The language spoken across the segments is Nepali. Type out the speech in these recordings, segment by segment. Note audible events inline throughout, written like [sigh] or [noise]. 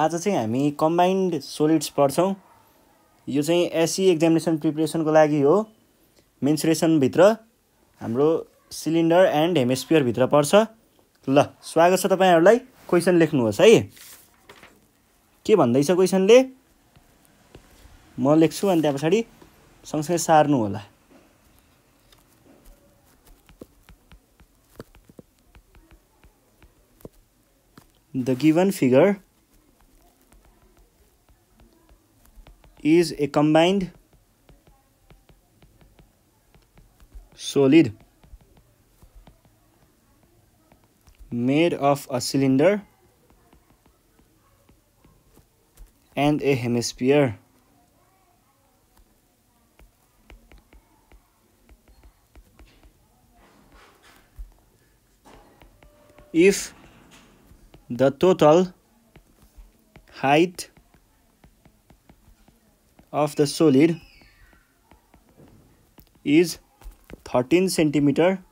आज चाहिँ हामी कम्बाइन्ड सोलिड्स पढ्छौँ यो चाहिँ एससी एक्जामिनेसन प्रिपरेसनको लागि हो मेन्सुरेसनभित्र हाम्रो सिलिन्डर एन्ड हेमस्पियरभित्र पर्छ ल स्वागत छ तपाईँहरूलाई क्वेसन लेख्नुहोस् है के भन्दैछ क्वेसनले म लेख्छु अनि त्यहाँ पछाडि सँगसँगै सार्नु होला the given figure is a combined solid made of a cylinder and a hemisphere. If the total height of the solid is 13 centimeter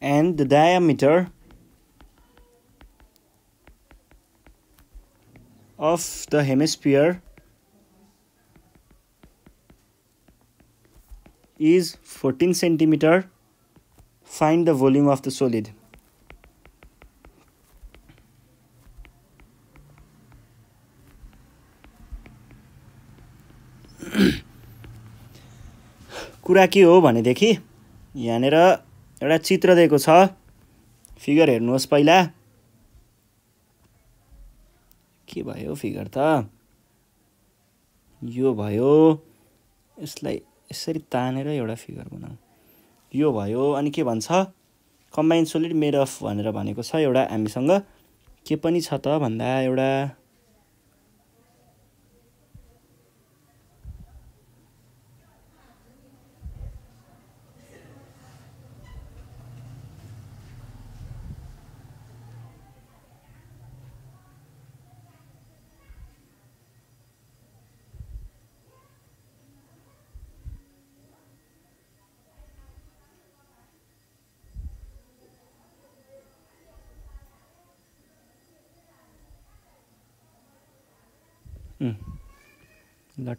and the diameter of the hemisphere is 14 centimeter find the volume of the solid कुरा के हो भनेदेखि यहाँनिर एउटा चित्र दिएको छ फिगर हेर्नुहोस् पहिला के भयो फिगर त यो भयो यसलाई यसरी तानेर एउटा फिगर बनाऊ यो भयो अनि के भन्छ कम्बाइन्ड सोलिड मेड अफ भनेर भनेको छ एउटा हामीसँग के पनि छ त भन्दा एउटा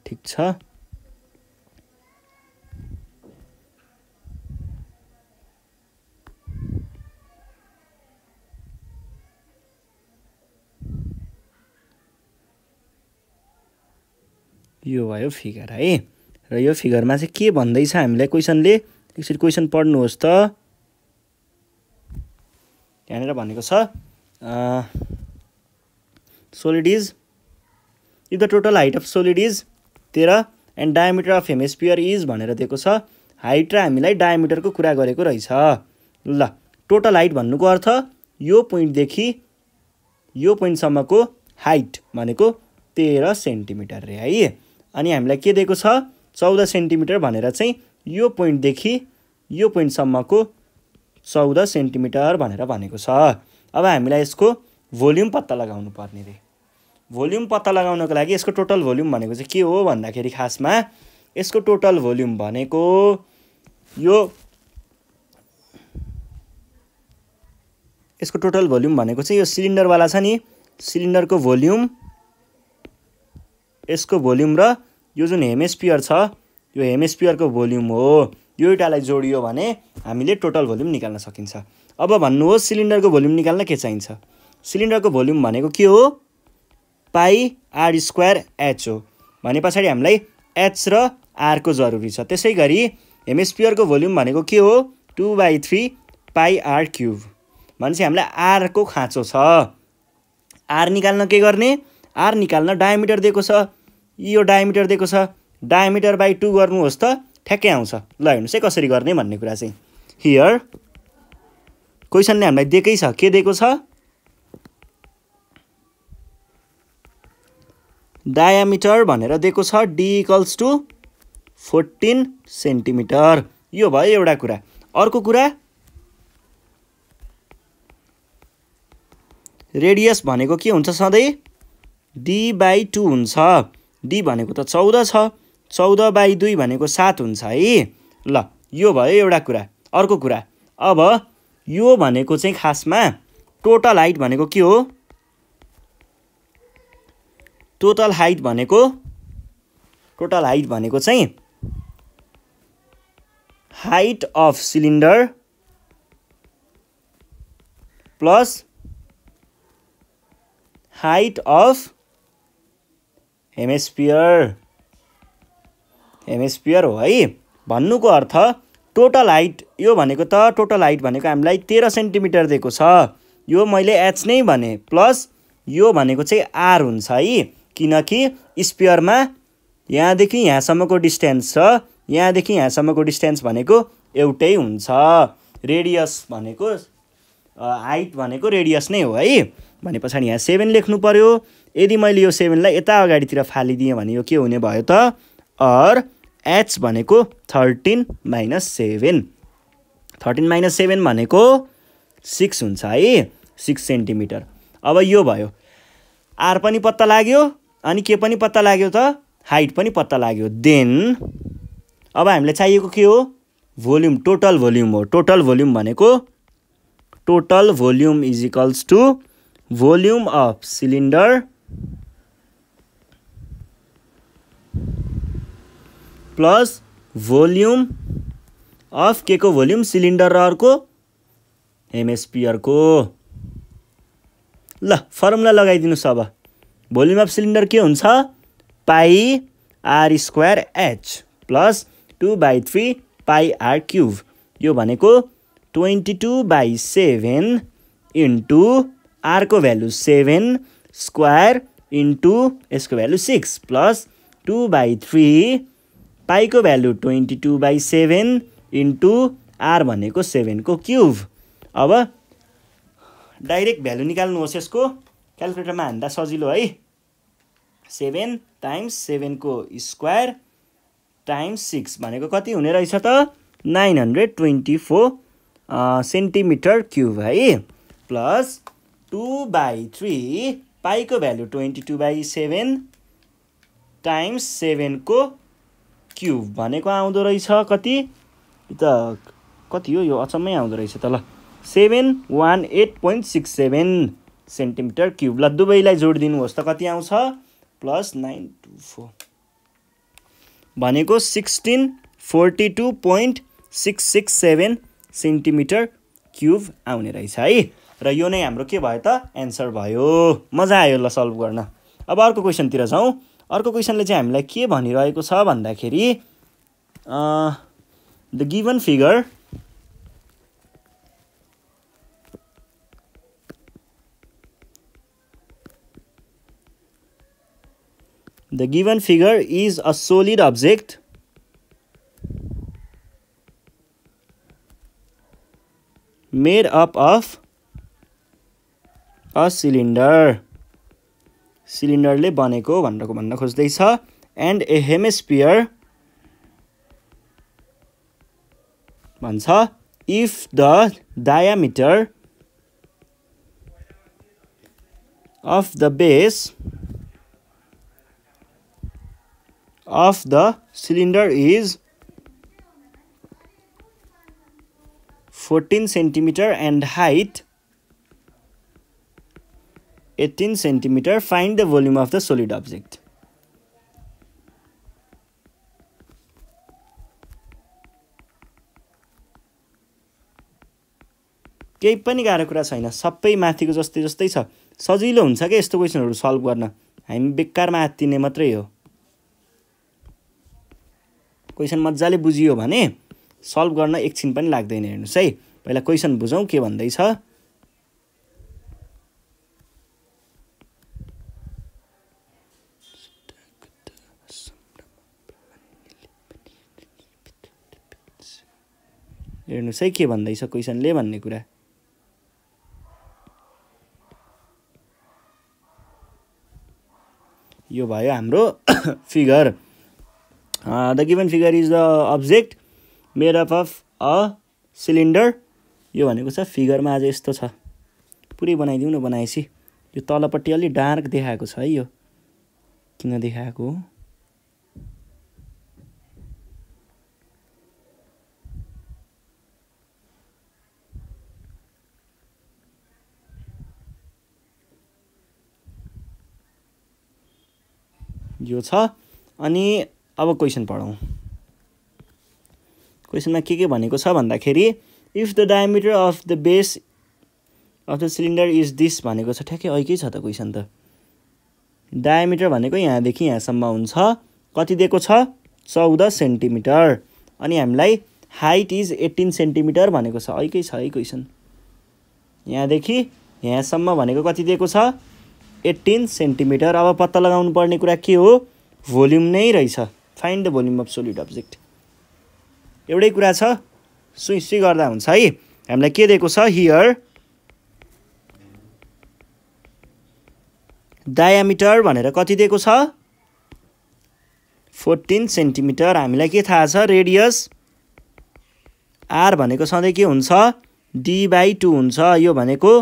ठिक छ यो भयो फिगर है र यो फिगरमा चाहिँ के भन्दैछ हामीलाई क्वेसनले एकचोटि क्वेसन पढ्नुहोस् त यहाँनिर भनेको छ solid is if the total height of solid is तेह्र and diameter of hemisphere is भनेर दिएको छ हाइट र हामीलाई डायमिटरको कुरा गरेको रहेछ ल टोटल हाइट भन्नुको अर्थ यो पोइन्टदेखि यो पोइन्टसम्मको हाइट भनेको तेह्र सेन्टिमिटर रे है अनि हामीलाई के दिएको छ चौध सेन्टिमिटर भनेर चाहिँ यो पोइन्टदेखि यो पोइन्टसम्मको चौध सेन्टिमिटर भनेर भनेको छ अब हामीलाई यसको भोल्युम पत्ता लगाउनु पर्ने रे भोल्युम पत्ता लगाउनको लागि यसको टोटल भोल्युम भनेको चाहिँ के हो भन्दाखेरि खासमा यसको टोटल भोल्युम भनेको यो यसको टोटल भोल्युम भनेको चाहिँ यो सिलिन्डरवाला छ नि सिलिन्डरको भोल्युम यसको भोल्युम र यो जुन हेमेस्पियर छ यो हेमेस्पियरको भोल्युम हो यो एउटालाई जोडियो भने हामीले टोटल भोल्युम निकाल्न सकिन्छ अब भन्नुहोस् सिलिन्डरको भोल्युम निकाल्न के चाहिन्छ सिलिन्डरको भोल्युम भनेको के हो पाई आर स्क्वायर एच हो भने पछाडि हामीलाई एच र आरको जरुरी छ त्यसै गरी हेमिस्पियरको भोल्युम भनेको के हो two by three pi r cube भनेपछि हामीलाई आरको खाँचो छ आर निकाल्न के गर्ने आर निकाल्न डायमिटर दिएको छ यो डायमिटर दिएको छ डायमिटर बाई टू गर्नुहोस् त ठ्याक्कै आउँछ ल हेर्नुहोस् है कसरी गर्ने भन्ने कुरा चाहिँ हियर क्वेसनले हामीलाई दिएकै छ के दिएको छ डायामिटर भनेर दिएको छ D equals to fourteen centimetre यो भयो एउटा कुरा अर्को कुरा रेडियस भनेको के हुन्छ सधैँ डी बाई टू हुन्छ डी भनेको त चौध छ चौध बाई दुई भनेको सात हुन्छ है ल यो भयो एउटा कुरा अर्को कुरा अब यो भनेको चाहिँ खासमा टोटल हाइट भनेको के हो टोटल हाइट भनेको टोटल हाइट भनेको चाहिँ height of cylinder plus height of hemisphere hemisphere हो है भन्नुको अर्थ टोटल हाइट यो भनेको त टोटल हाइट भनेको हामीलाई तेह्र सेन्टिमिटर दिएको छ यो मैले एच नै भने प्लस यो भनेको चाहिँ आर हुन्छ है किनकि स्पियरमा यहाँदेखि यहाँसम्मको डिस्टेन्स छ यहाँदेखि यहाँसम्मको डिस्टेन्स भनेको एउटै हुन्छ रेडियस भनेको हाइट भनेको रेडियस नै हो है भने पछाडि यहाँ सेभेन लेख्नु पऱ्यो यदि मैले यो सेभेनलाई यता अगाडितिर फालिदिएँ भने यो के हुने भयो त अर एच भनेको thirteen minus seven thirteen minus seven भनेको सिक्स हुन्छ है सिक्स सेन्टिमिटर अब यो भयो आर पनि पत्ता लाग्यो अनि के पनि पत्ता लाग्यो त हाइट पनि पत्ता लाग्यो देन अब हामीलाई चाहिएको के हो भोल्युम टोटल भोल्युम हो टोटल भोल्युम भनेको total volume is equals to volume of cylinder plus volume of के को भोल्युम सिलिन्डर र अर्को एमएसपिआरको ल फर्मुला लगाइदिनुहोस् अब भोल्युम अफ सिलिन्डर के हुन्छ pi r square H plus two by three pi r cube यो भनेको twenty two by seven into आरको भ्यालु सेभेन स्क्वायर इन्टु यसको value six plus two by three पाइको value twenty two by seven into r भनेको सेभेनको क्युब अब डाइरेक्ट भ्यालु निकाल्नुहोस् यसको क्यालकुलेटरमा हान्दा सजिलो है सेभेन टाइम्स सेभेनको स्क्वायर टाइम्स सिक्स भनेको कति हुने रहेछ त nine hundred twenty four centimetre cube है प्लस टू बाई थ्री पाईको value twenty two by seven times सेभेनको क्युब भनेको आउँदो रहेछ कति त कति हो यो अचम्मै आउँदो रहेछ त ल seven one eight point six seven centimetre cube ल दुवैलाई जोडिदिनुहोस् त कति आउँछ प्लस नाइन टू फोर भनेको sixteen forty two point six six seven centimetre cube आउने रहेछ है र यो नै हाम्रो के भयो त एन्सर भयो मजा आयो ल सल्भ गर्न अब अर्को क्वेसनतिर जाउँ अर्को क्वेसनले चाहिँ हामीलाई के भनिरहेको छ भन्दाखेरि the given figure The given figure is a solid object made up of a cylinder सिलिन्डरले बनेको भनेर भन्न खोज्दैछ एन्ड ए हेमेस्पियर भन्छ if the diameter of the base of the cylinder is 14 cm and height 18 cm. find the volume of the solid object केही पनि गाह्रो कुरा छैन सबै माथिको जस्तै जस्तै छ सजिलो हुन्छ क्या यस्तो क्वेसनहरू सल्भ गर्न हामी बेकारमा आत्तिने मात्रै हो क्वेसन मजाले बुझियो भने सल्भ गर्न एकछिन पनि लाग्दैन हेर्नुहोस् है पहिला क्वेसन बुझौँ के भन्दैछ हेर्नुहोस् है के भन्दैछ क्वेसनले भन्ने कुरा यो भयो हाम्रो [coughs] figure the given figure is the object made up of a cylinder यो भनेको छ फिगरमा आज यस्तो छ पुरै बनाइदिउँ न बनाएपछि यो तलपट्टि अलिक डार्क देखाएको छ है यो किन देखाएको यो छ अनि अब क्वेसन पढौँ क्वेसनमा के के भनेको छ भन्दाखेरि if the diameter of the base of the cylinder is this भनेको छ ठ्याक्कै अर्कै छ त क्वेसन त डायमिटर भनेको यहाँदेखि यहाँसम्म हुन्छ कति दिएको छ चौध सेन्टिमिटर अनि हामीलाई हाइट इज एट्टिन सेन्टिमिटर भनेको छ अर्कै छ है क्वेसन यहाँदेखि यहाँसम्म भनेको कति दिएको छ एट्टिन सेन्टिमिटर अब पत्ता लगाउनु पर्ने कुरा के हो भोल्युम नै रहेछ find the volume of solid object एउटै कुरा छ सुई गर्दा हुन्छ है हामीलाई के दिएको छ हियर डायामिटर भनेर कति दिएको छ फोर्टिन सेन्टिमिटर हामीलाई के थाहा छ रेडियस आर भनेको सधैँ के हुन्छ डी बाई टू हुन्छ यो भनेको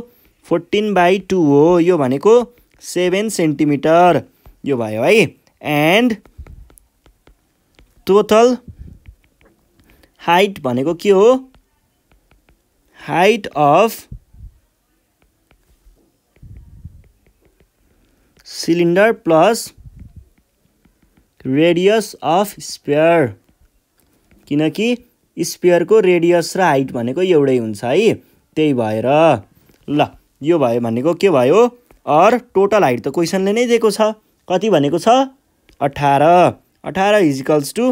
फोर्टिन बाई टू हो यो भनेको सेभेन सेन्टिमिटर यो भयो है एन्ड टोटल हाइट भनेको के हो height of cylinder plus radius of sphere किनकि स्पेयरको रेडियस र हाइट भनेको एउटै हुन्छ है त्यही भएर ल यो भयो भनेको के भयो अर टोटल हाइट त क्वेसनले नै दिएको छ कति भनेको छ अठार अठार equals to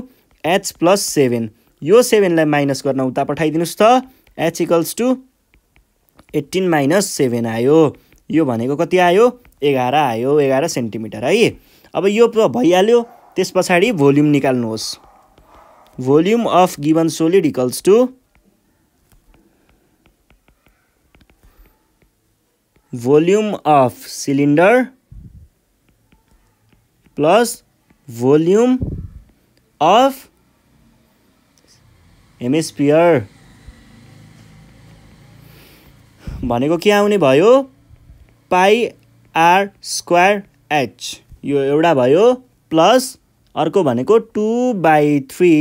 H plus seven यो सेभेनलाई माइनस गर्न उता पठाइदिनुहोस् त H equals to eighteen minus seven आयो यो भनेको कति आयो एघार आयो एघार सेन्टिमिटर है अब यो भइहाल्यो त्यस पछाडि भोल्युम निकाल्नुहोस् volume of given solid equals to volume of cylinder plus volume of hemisphere भनेको के आउने भयो पाई आर स्क्वायर एच यो एउटा भयो प्लस अर्को भनेको two by three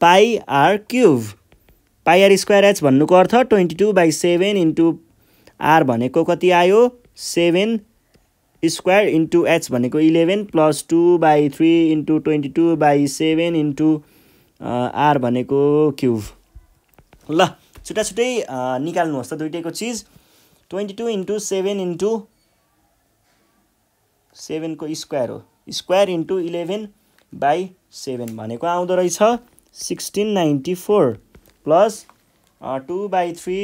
pi r cube pi r square H भन्नुको अर्थ twenty two by seven into r भनेको कति आयो सेभेन स्क्वायर इन्टु एच भनेको eleven plus two by three into twenty two by seven into r भनेको क्युब ल छुट्टा छुट्टै uh, निकाल्नुहोस् त दुइटैको चिज twenty two into seven into सेभेनको स्क्वायर हो square into eleven by seven भनेको आउँदो रहेछ sixteen ninety four plus two by three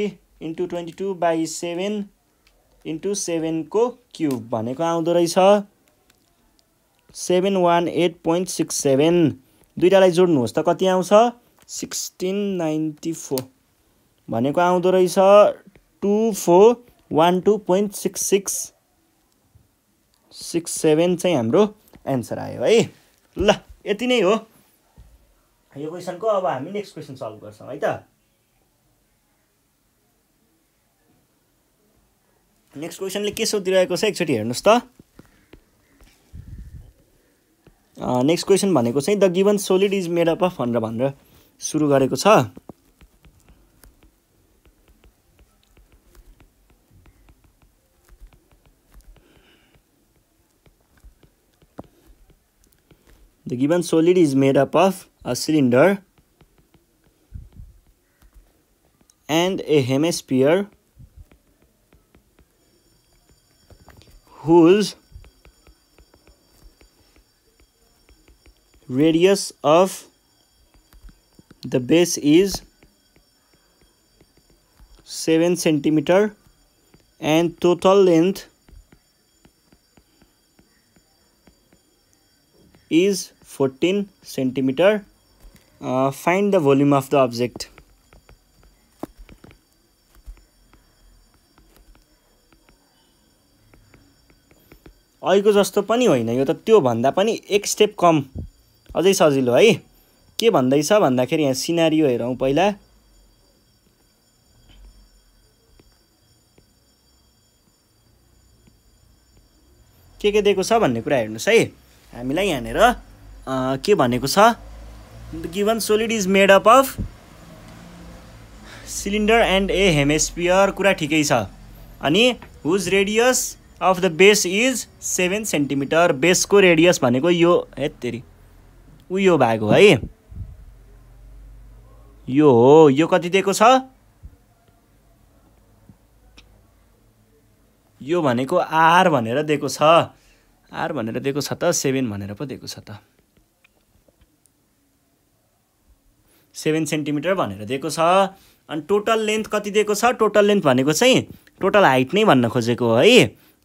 into twenty two by seven into सेभेनको क्युब भनेको आउँदो रहेछ seven one eight point six seven दुइटालाई जोड्नुहोस् त कति आउँछ सिक्सटिन नाइन्टी फोर भनेको आउँदो रहेछ two four one two point six six six seven चाहिँ हाम्रो एन्सर आयो है ल यति नै हो यो क्वेसनको अब हामी नेक्स्ट क्वेसन सल्भ गर्छौँ है त नेक्स्ट क्वेसनले के सोधिरहेको छ एकचोटि हेर्नुहोस् त नेक्स्ट क्वेसन भनेको चाहिँ the given solid is made up of भनेर भनेर सुरु गरेको छ the given solid is made up of a cylinder and a hemisphere whose radius of the base is 7 centimeter and total length is 14 centimeter uh, find the volume of the object अहिलेको जस्तो पनि होइन यो त त्योभन्दा पनि एक स्टेप कम अझै सजिलो है के भन्दैछ भन्दाखेरि यहाँ सिनारियो हेरौँ पहिला के के दिएको छ भन्ने कुरा हेर्नुहोस् है हामीलाई यहाँनिर के भनेको छ given solid is made up of cylinder and a hemisphere कुरा ठिकै छ अनि whose radius of the base is seven centimetre बेसको रेडियस भनेको यो हेत्तेरी उयो भएको है यो हो यो कति दिएको छ यो भनेको आर भनेर दिएको छ आर भनेर दिएको छ त सेभेन भनेर पो दिएको छ त सेभेन सेन्टिमिटर भनेर दिएको छ अनि टोटल लेन्थ कति दिएको छ टोटल लेन्थ भनेको चाहिँ टोटल हाइट नै भन्न खोजेको है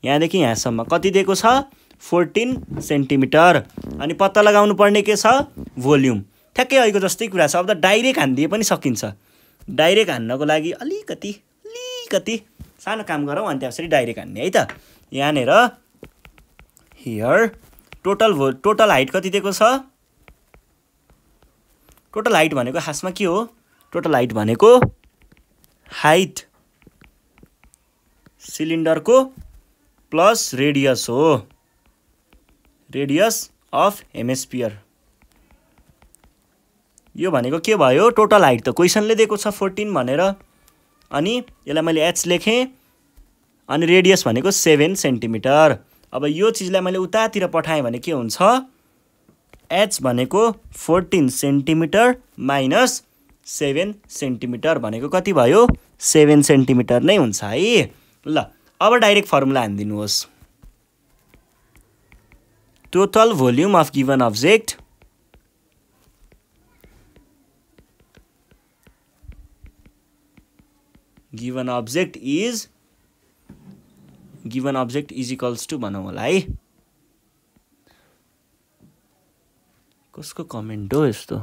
यहाँदेखि यहाँसम्म कति दिएको छ फोर्टिन सेन्टिमिटर अनि पत्ता लगाउनु पर्ने के छ भोल्युम ठ्याक्कै अहिलेको जस्तै कुरा छ अब त डाइरेक्ट हानिदिए पनि सकिन्छ डाइरेक्ट हान्नको लागि अलिकति अलिकति सानो काम गरौँ अनि त्यसरी डाइरेक्ट हान्ने है त यहाँनिर हियर टोटल भो टोटल हाइट कति दिएको छ टोटल हाइट भनेको खासमा के हो टोटल हाइट भनेको हाइट सिलिन्डरको प्लस रेडियस हो रेडियस अफ हेमेस्पियर यो भनेको के भयो टोटल हाइट त क्वेसनले दिएको छ फोर्टिन भनेर अनि यसलाई मैले एच लेखेँ अनि रेडियस भनेको सेभेन सेन्टिमिटर अब यो चिजलाई मैले उतातिर पठाएँ भने के हुन्छ एच भनेको fourteen centimetre minus seven centimetre भनेको कति भयो सेभेन सेन्टिमिटर नै हुन्छ है ल अब डाइरेक्ट फर्मुला हानिदिनुहोस् total volume of given object given object is given object is equals to भनौँ होला है कसको कमेन्ट हो यस्तो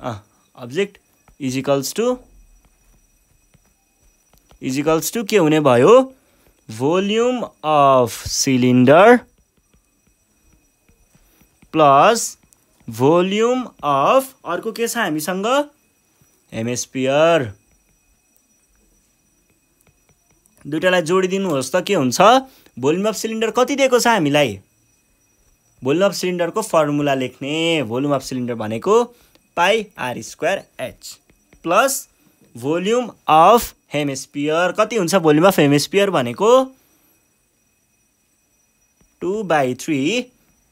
अँ object is equals to equals to के हुने भयो volume of cylinder plus volume of अर्को के छ हामीसँग हेमेस्पियर दुइटालाई जोडिदिनुहोस् त के हुन्छ भोल्युम अफ सिलिन्डर कति दिएको छ हामीलाई भोल्युम अफ सिलिन्डरको फर्मुला लेख्ने भोल्युम अफ सिलिन्डर भनेको pi r square H plus volume of hemisphere कति हुन्छ भोल्युम अफ हेमेस्पियर भनेको two by three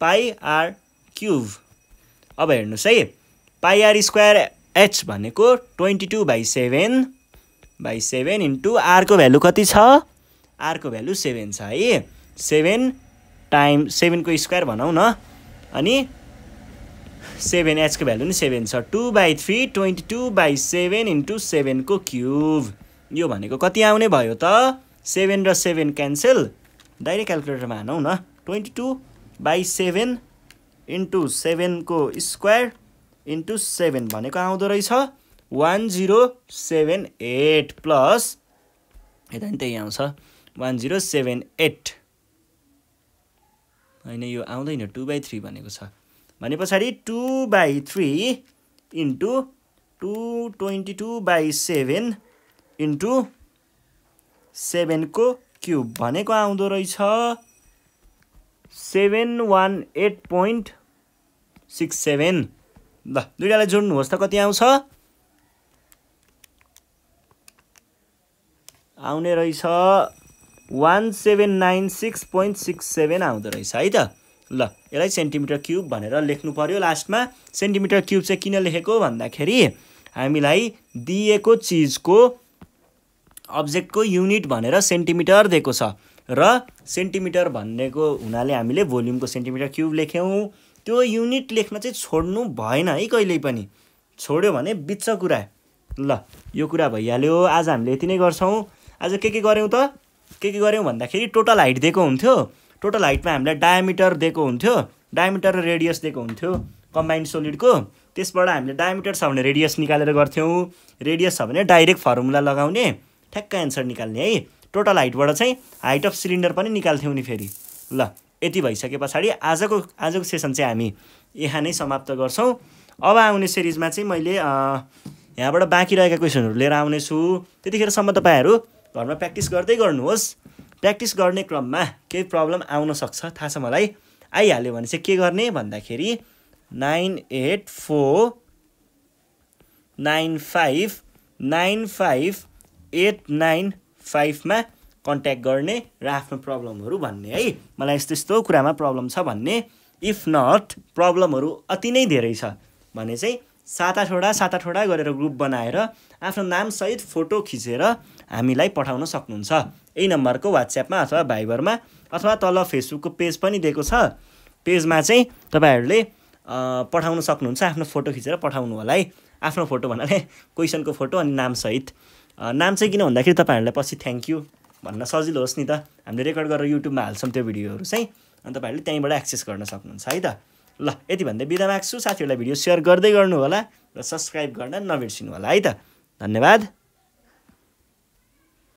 pi r cube अब हेर्नुहोस् है पाइआर स्क्वायर एच भनेको twenty two by seven by seven into आरको भ्यालु कति छ आरको भ्यालु सेभेन छ है सेभेन टाइम सेभेनको स्क्वायर भनौँ न अनि सेभेन एचको भ्यालु नि सेभेन छ two by three twenty two by seven into सेभेनको क्युब यो भनेको कति आउने भयो त सेभेन र सेभेन क्यान्सल डाइरेक्ट क्यालकुलेटरमा हानौँ न twenty two by seven into सेभेनको स्क्वायर इन्टु सेभेन भनेको आउँदो रहेछ one zero seven eight plus यता नि त्यही आउँछ वान जिरो सेभेन एट होइन यो आउँदैन टू बाई थ्री भनेको छ भने पछाडि two by three into two twenty two by seven into सेभेनको क्युब भनेको आउँदो रहेछ seven one eight point six seven ल दुइटालाई जोड्नुहोस् त कति आउँछ आउने रहेछ one seven nine six point six seven आउँदो रहेछ है त ल यसलाई सेन्टिमिटर क्युब भनेर लेख्नु पऱ्यो लास्टमा सेन्टिमिटर क्युब चाहिँ किन लेखेको भन्दाखेरि हामीलाई दिएको चिजको अब्जेक्टको युनिट भनेर सेन्टिमिटर दिएको छ र सेन्टिमिटर भनेको हुनाले हामीले भोल्युमको सेन्टिमिटर क्युब लेख्यौँ त्यो युनिट लेख्न चाहिँ छोड्नु भएन है कहिल्यै पनि छोड्यो भने बिच कुरा ल यो कुरा भइहाल्यो आज हामीले यति नै गर्छौँ आज के के गऱ्यौँ त के के गऱ्यौँ भन्दाखेरि टोटल हाइट दिएको हुन्थ्यो टोटल हाइटमा हामीलाई डायमिटर दिएको हुन्थ्यो डायमिटर र रेडियस दिएको हुन्थ्यो कम्बाइन्ड सोलिडको त्यसबाट हामीले डायमिटर छ भने रेडियस निकालेर गर्थ्यौँ रेडियस छ भने डाइरेक्ट फर्मुला लगाउने ठ्याक्क एन्सर निकाल्ने है टोटल हाइटबाट चाहिँ हाइट अफ सिलिन्डर पनि निकाल्थ्यौँ नि फेरि ल यति भइसके पछाडि आजको आजको सेसन चाहिँ हामी यहाँ नै समाप्त गर्छौँ अब आउने सिरिजमा चाहिँ मैले यहाँबाट बाँकी रहेका क्वेसनहरू लिएर आउनेछु त्यतिखेरसम्म तपाईँहरू घरमा प्र्याक्टिस गर्दै गर्नुहोस् प्र्याक्टिस गर्ने क्रममा केही प्रब्लम आउन सक्छ थाहा छ मलाई आइहाल्यो भने चाहिँ के गर्ने भन्दाखेरि nine eight four nine five nine five eight nine फाइभमा कन्ट्याक्ट गर्ने र आफ्नो प्रब्लमहरू भन्ने है मलाई यस्तो यस्तो कुरामा प्रब्लम छ भन्ने इफ नट प्रब्लमहरू अति नै धेरै छ भने चाहिँ सात आठवटा सात आठवटा गरेर ग्रुप बनाएर आफ्नो नामसहित फोटो खिचेर हामीलाई पठाउन सक्नुहुन्छ यही नम्बरको वाट्सएपमा अथवा भाइबरमा अथवा तल फेसबुकको पेज पनि दिएको छ पेजमा चाहिँ तपाईँहरूले पठाउन सक्नुहुन्छ आफ्नो फोटो खिचेर पठाउनु होला है आफ्नो फोटो भन्नाले क्वेसनको फोटो अनि नामसहित नाम चाहिँ किन भन्दाखेरि तपाईँहरूलाई पछि थ्याङ्क यू भन्न सजिलो होस् नि त हामीले रेकर्ड गरेर युट्युबमा हाल्छौँ त्यो भिडियोहरू चाहिँ अनि तपाईँहरूले त्यहीँबाट एक्सेस गर्न सक्नुहुन्छ है त ल यति भन्दै बिदा माग्छु साथीहरूलाई भिडियो सेयर गर्दै गर्नु होला र सब्सक्राइब गर्न नबिर्सिनु होला है त धन्यवाद